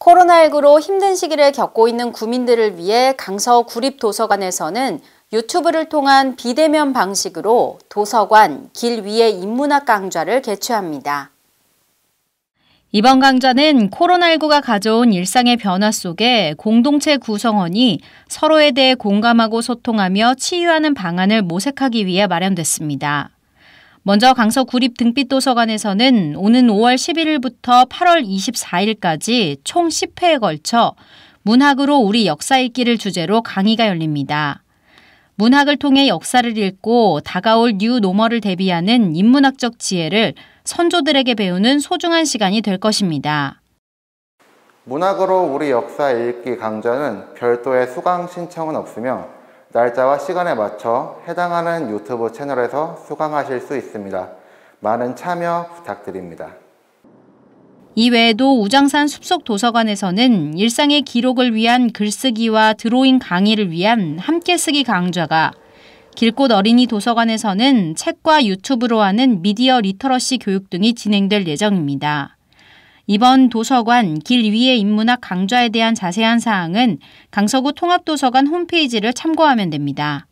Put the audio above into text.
코로나19로 힘든 시기를 겪고 있는 구민들을 위해 강서 구립도서관에서는 유튜브를 통한 비대면 방식으로 도서관, 길 위의 인문학 강좌를 개최합니다. 이번 강좌는 코로나19가 가져온 일상의 변화 속에 공동체 구성원이 서로에 대해 공감하고 소통하며 치유하는 방안을 모색하기 위해 마련됐습니다. 먼저 강서 구립 등빛도서관에서는 오는 5월 11일부터 8월 24일까지 총 10회에 걸쳐 문학으로 우리 역사 읽기를 주제로 강의가 열립니다. 문학을 통해 역사를 읽고 다가올 뉴 노멀을 대비하는 인문학적 지혜를 선조들에게 배우는 소중한 시간이 될 것입니다. 문학으로 우리 역사 읽기 강좌는 별도의 수강 신청은 없으며 날짜와 시간에 맞춰 해당하는 유튜브 채널에서 수강하실 수 있습니다. 많은 참여 부탁드립니다. 이외에도 우장산 숲속 도서관에서는 일상의 기록을 위한 글쓰기와 드로잉 강의를 위한 함께쓰기 강좌가 길꽃 어린이 도서관에서는 책과 유튜브로 하는 미디어 리터러시 교육 등이 진행될 예정입니다. 이번 도서관 길 위의 인문학 강좌에 대한 자세한 사항은 강서구 통합도서관 홈페이지를 참고하면 됩니다.